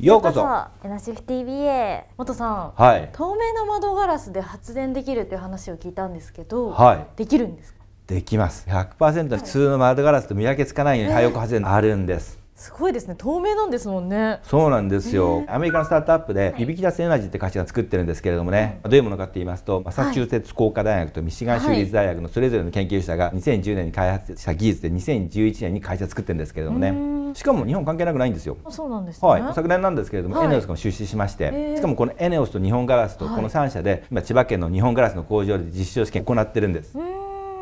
ようこそ NHFTBA 元さん、はい、透明な窓ガラスで発電できるっていう話を聞いたんですけど、はい、できるんですかできます100%普通の窓ガラスと見分けつかないように太陽光発電あるんです、えー、すごいですね透明なんですもんねそうなんですよ、えー、アメリカのスタートアップでいびき出すエナジーって会社が作ってるんですけれどもね、うん、どういうものかって言いますとマサチューセッツ工科大学とミシガン州立大学のそれぞれの研究者が2010年に開発した技術で2011年に会社作ってるんですけれどもね、しかも日本関係なくないんですよ。そうなんです、ね、はい、昨年なんですけれども、はい、エネオスも出資しまして、えー、しかもこのエネオスと日本ガラスとこの3社で、今千葉県の日本ガラスの工場で実証試験行ってるんです。えー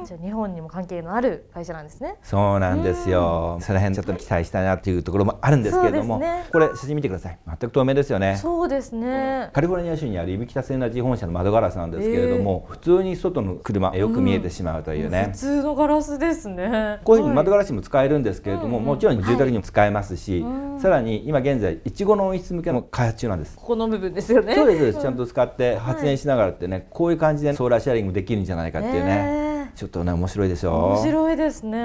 じゃあ日本にも関係のある会社なんですねそうなんですよ、その辺ちょっと期待したいなというところもあるんですけれども、ね、これ写真見てください全く透明ですよねそうですねカリフォルニア州にあるイビキタセナジ本社の窓ガラスなんですけれども、えー、普通に外の車よく見えてしまうというね、うん、普通のガラスですね こういうふうに窓ガラスも使えるんですけれども、はい、もちろん住宅にも使えますし、はい、さらに今現在いちごの温室向けの開発中なんですここの部分ですよねそうですちゃんと使って発電しながらってね、はい、こういう感じでソーラーシェアリングできるんじゃないかっていうね、えーちょっとね面白いでしょ面白いですね、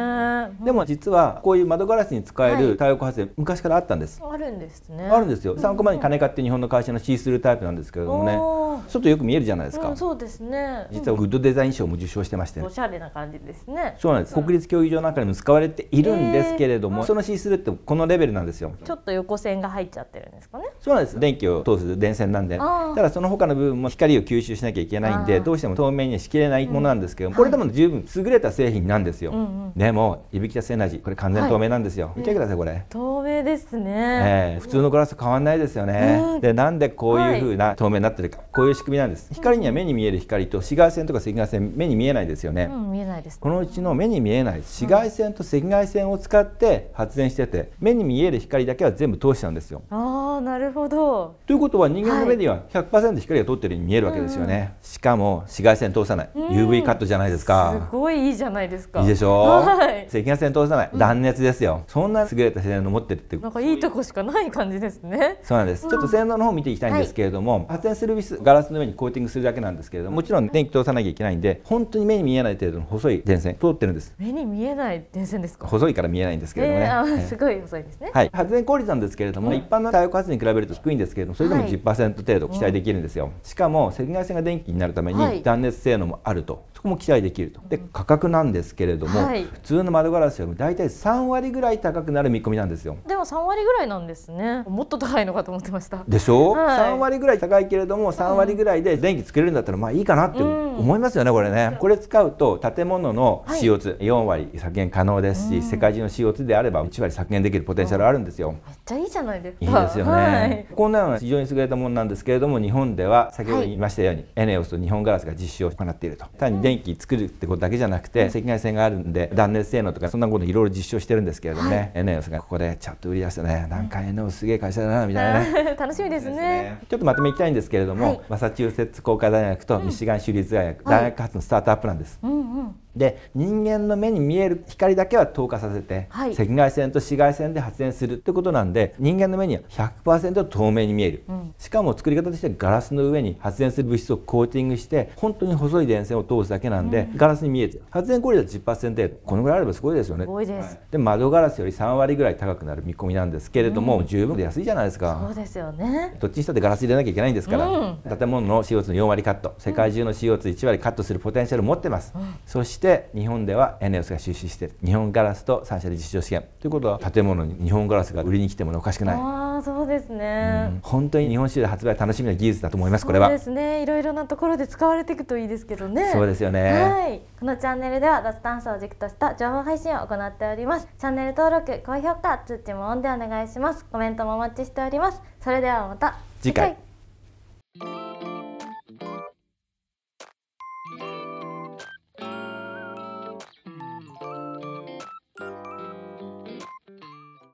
でも実はこういう窓ガラスに使える太陽光発電、はい、昔からあったんですあるんですねあるんですよ3コマに金買って日本の会社のシースルータイプなんですけれどもね外よく見えるじゃないですか、うん、そうですね実はグッドデザイン賞も受賞してまして、ね、おしゃれな感じですねそうなんです、国立競技場なんかにも使われているんですけれども、えー、そのシースルーってこのレベルなんですよちょっと横線が入っちゃってるんですかねそうなんです電気を通す電線なんでただその他の部分も光を吸収しなきゃいけないんでどうしても透明にしきれないものなんですけど、これでも十分優れた製品なんですよ、うんうん、でもいびき出せないしこれ完全透明なんですよ、はい、見てくださいこれ透明ですね、えー、普通のグラス変わんないですよね、うん、でなんでこういうふうな透明になってるかこういう仕組みなんです光には目に見える光と紫外線とか赤外線目に見えないですよね、うん、見えないです、ね、このうちの目に見えない紫外線と赤外線を使って発電してて、目に見える光だけは全部通しちゃうんですよああなるほどということは人間の目には100%光が通ってるように見えるわけですよね、はいしかも紫外線通さない、UV カットじゃないですかすごいいいじゃないですかいいでしょ、はい、赤外線通さない、断熱ですよそんな優れた性能を持ってるってなんかいいとこしかない感じですねそうなんです、ちょっと性能の方見ていきたいんですけれども、はい、発電するガラスの上にコーティングするだけなんですけれどももちろん電気通さなきゃいけないんで本当に目に見えない程度の細い電線通ってるんです目に見えない電線ですか細いから見えないんですけれどもね、えー、すごい細いですね、はい、発電効率なんですけれども、うん、一般の太陽光発電に比べると低いんですけれどもそれでも10%程度期待できるんですよ、はい、しかも赤外線が電気になるために断熱性能もあると、はい、そこも期待できるとで価格なんですけれども、普通の窓ガラスよりも大体3割ぐらい高くなる見込みなんですよでも3割ぐらいなんですねもっと高いのかと思ってましたでしょ、はい、割ぐらい高いけれども3割ぐらいで電気作れるんだったらまあいいかなって思いますよね、これねこれ使うと建物の CO24 割削減可能ですし、世界中の CO2 であれば1割削減できるポテンシャルあるんですよめっちゃいいじゃないですかいいですよね、はい、こんなのは非常に優れたものなんですけれども日本では先ほど言いましたように、エネオスと日本ガラスが実施を行っていると単に電気作るってことだけじゃなくて、赤外線があるんで断熱性能とかそんなこといろいろ実証してるんですけれどもね、エネオスがここでちゃんと売り出してねなんかエネオスすげえ会社だなみたいなね 楽しみですねちょっとまとめいきたいんですけれども、はい、マサチューセッツ工科大学とミシガン州立大学、大学発のスタートアップなんです。うんうんで人間の目に見える光だけは透過させて、はい、赤外線と紫外線で発電するってことなんで人間の目には100%透明に見える、うん、しかも作り方としてガラスの上に発電する物質をコーティングして本当に細い電線を通すだけなんで、うん、ガラスに見えて発電効率は10%程度このぐらいあればすごいですよねで窓ガラスより3割ぐらい高くなる見込みなんですけれども、うん、十分で安いじゃないですかそうですよねどっちにしたってガラス入れなきゃいけないんですから、建物の CO2 の4割カット世界中の CO2 1割カットするポテンシャル持ってます、そしてして日本ではエネオスが出資して日本ガラスと3社で実証試験ということは建物に日本ガラスが売りに来てもおかしくないああそうですね、うん、本当に日本市で発売楽しみな技術だと思いますこれはそうですねいろいろなところで使われていくといいですけどねそうですよねはいこのチャンネルでは脱炭素を軸とした情報配信を行っておりますチャンネル登録高評価通知もオンでお願いしますコメントもお待ちしておりますそれではまた次回